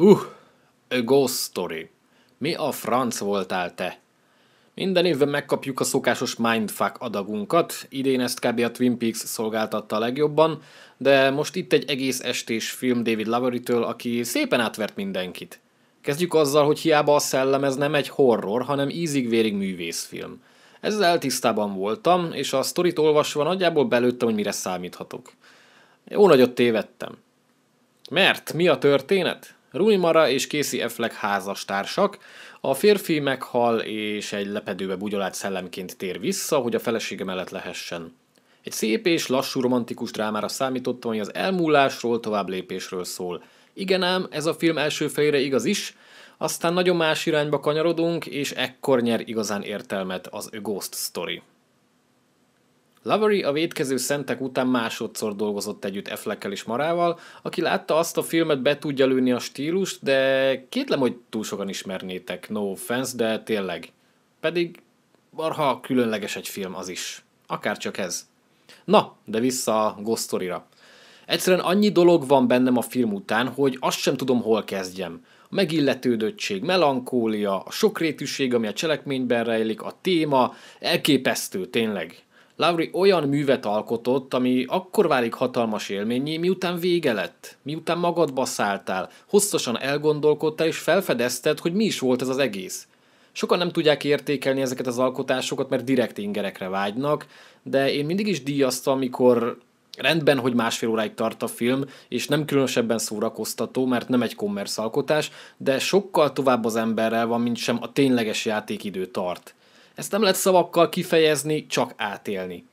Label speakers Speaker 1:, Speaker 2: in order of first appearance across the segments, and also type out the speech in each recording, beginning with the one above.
Speaker 1: Uh, a ghost story. Mi a franc voltál te? Minden évben megkapjuk a szokásos mindfuck adagunkat, idén ezt kb. a Twin Peaks szolgáltatta a legjobban, de most itt egy egész estés film David lavery től aki szépen átvert mindenkit. Kezdjük azzal, hogy hiába a szellem ez nem egy horror, hanem ízig-vérig művészfilm. Ezzel tisztában voltam, és a sztorit olvasva nagyjából belőttem, hogy mire számíthatok. Jó nagyot tévedtem. Mert mi a történet? Rui Mara és Casey Affleck házastársak, a férfi meghal és egy lepedőbe bugyolált szellemként tér vissza, hogy a felesége mellett lehessen. Egy szép és lassú romantikus drámára számítottam, hogy az elmúlásról, tovább lépésről szól. Igen ám, ez a film első felére igaz is, aztán nagyon más irányba kanyarodunk, és ekkor nyer igazán értelmet az A Ghost Story. Lavery a védkező szentek után másodszor dolgozott együtt Affleckkel és Marával, aki látta azt a filmet, be tudja lőni a stílust, de kétlem, hogy túl sokan ismernétek, no offense, de tényleg. Pedig marha különleges egy film az is. Akár csak ez. Na, de vissza a Ghost Story-ra. Egyszerűen annyi dolog van bennem a film után, hogy azt sem tudom, hol kezdjem. A megilletődöttség, melankólia, a sokrétűség, ami a cselekményben rejlik, a téma, elképesztő, tényleg. Lowry olyan művet alkotott, ami akkor válik hatalmas élményé, miután vége lett, miután magadba szálltál, hosszasan elgondolkodtál és felfedezted, hogy mi is volt ez az egész. Sokan nem tudják értékelni ezeket az alkotásokat, mert direkt ingerekre vágynak, de én mindig is díjaztam, amikor rendben, hogy másfél óráig tart a film, és nem különösebben szórakoztató, mert nem egy kommersz alkotás, de sokkal tovább az emberrel van, mint sem a tényleges játékidő tart. Ezt nem lehet szavakkal kifejezni, csak átélni.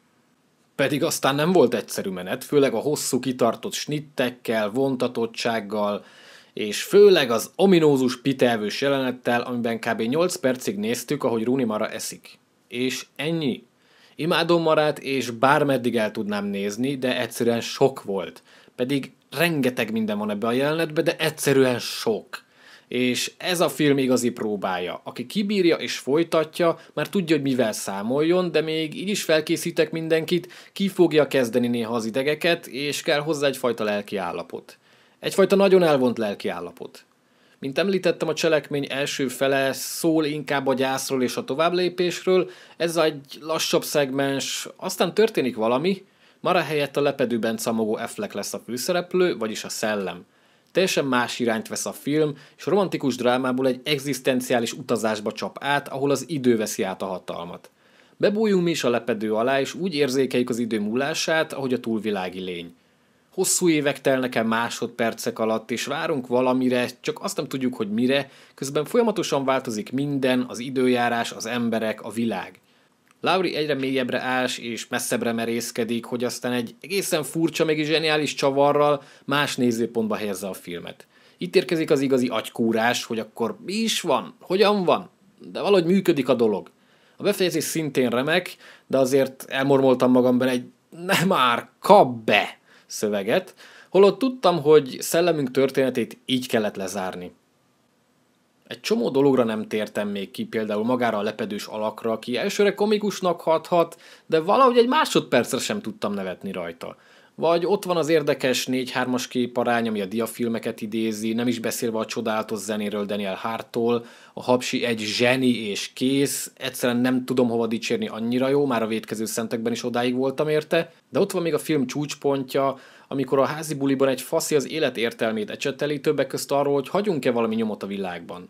Speaker 1: Pedig aztán nem volt egyszerű menet, főleg a hosszú kitartott snittekkel, vontatottsággal, és főleg az ominózus pitelvős jelenettel, amiben kb. 8 percig néztük, ahogy Runi Mara eszik. És ennyi. Imádom Marát, és bármeddig el tudnám nézni, de egyszerűen sok volt. Pedig rengeteg minden van ebbe a jelenetbe, de egyszerűen sok. És ez a film igazi próbája. Aki kibírja és folytatja, már tudja, hogy mivel számoljon, de még így is felkészítek mindenkit, ki fogja kezdeni néha az idegeket, és kell hozzá egyfajta lelki állapot. Egyfajta nagyon elvont lelki állapot. Mint említettem, a cselekmény első fele szól inkább a gyászról és a továbblépésről, ez egy lassabb szegmens, aztán történik valami, Mara helyett a lepedőben camogó Affleck lesz a főszereplő, vagyis a szellem. Teljesen más irányt vesz a film, és romantikus drámából egy egzisztenciális utazásba csap át, ahol az idő veszi át a hatalmat. Bebújunk mi is a lepedő alá, és úgy érzékeljük az idő múlását, ahogy a túlvilági lény. Hosszú évek telnek el másodpercek alatt, és várunk valamire, csak azt nem tudjuk, hogy mire, közben folyamatosan változik minden, az időjárás, az emberek, a világ. Lauri egyre mélyebbre ás és messzebbre merészkedik, hogy aztán egy egészen furcsa, is zseniális csavarral más nézőpontba helyezze a filmet. Itt érkezik az igazi agykúrás, hogy akkor mi is van, hogyan van, de valahogy működik a dolog. A befejezés szintén remek, de azért elmormoltam magamban egy nem már, kap be szöveget, holott tudtam, hogy szellemünk történetét így kellett lezárni. Egy csomó dologra nem tértem még ki, például magára a lepedős alakra, aki elsőre komikusnak hathat, de valahogy egy másodpercre sem tudtam nevetni rajta. Vagy ott van az érdekes 4-3-as képarány, ami a diafilmeket idézi, nem is beszélve a csodálatos zenéről Daniel Hártól, a habsi egy zseni és kész, egyszerűen nem tudom hova dicsérni annyira jó, már a vétkező szentekben is odáig voltam érte, de ott van még a film csúcspontja, amikor a házi buliban egy faszi az élet értelmét ecseteli, többek közt arról, hogy hagyunk-e valami nyomot a világban.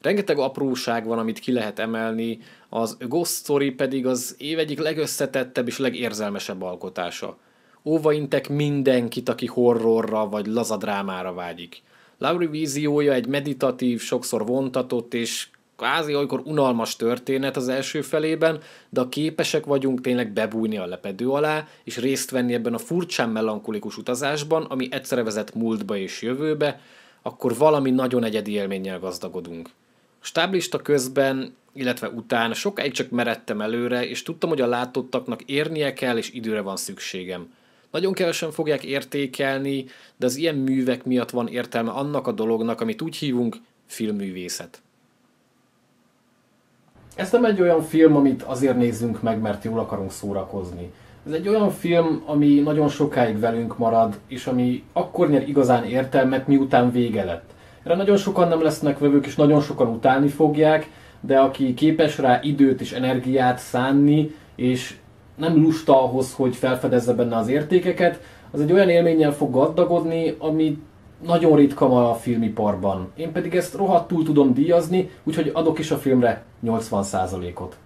Speaker 1: Rengeteg apróság van, amit ki lehet emelni, az Ghost Story pedig az év egyik legösszetettebb és legérzelmesebb alkotása óvaintek mindenkit, aki horrorra vagy lazadrámára vágyik. Lauri víziója egy meditatív, sokszor vontatott és kvázi olykor unalmas történet az első felében, de a képesek vagyunk tényleg bebújni a lepedő alá, és részt venni ebben a furcsán melankolikus utazásban, ami egyszerre vezet múltba és jövőbe, akkor valami nagyon egyedi élménnyel gazdagodunk. A stáblista közben, illetve után sokáig csak meredtem előre, és tudtam, hogy a látottaknak érnie kell, és időre van szükségem. Nagyon kevesen fogják értékelni, de az ilyen művek miatt van értelme annak a dolognak, amit úgy hívunk filmművészet. Ez nem egy olyan film, amit azért nézzünk meg, mert jól akarunk szórakozni. Ez egy olyan film, ami nagyon sokáig velünk marad, és ami akkor nyer igazán értelmet, miután vége lett. Erre nagyon sokan nem lesznek vevők, és nagyon sokan utálni fogják, de aki képes rá időt és energiát szánni, és nem lusta ahhoz, hogy felfedezze benne az értékeket, az egy olyan élménnyel fog gazdagodni, ami nagyon ritka ma a filmiparban. Én pedig ezt rohadtul tudom díjazni, úgyhogy adok is a filmre 80%-ot.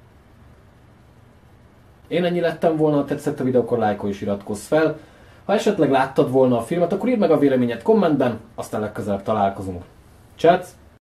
Speaker 1: Én ennyi lettem volna, ha tetszett a videó, akkor lájkolj és iratkozz fel. Ha esetleg láttad volna a filmet, akkor írd meg a véleményed kommentben, aztán legközelebb találkozunk. Csátsz!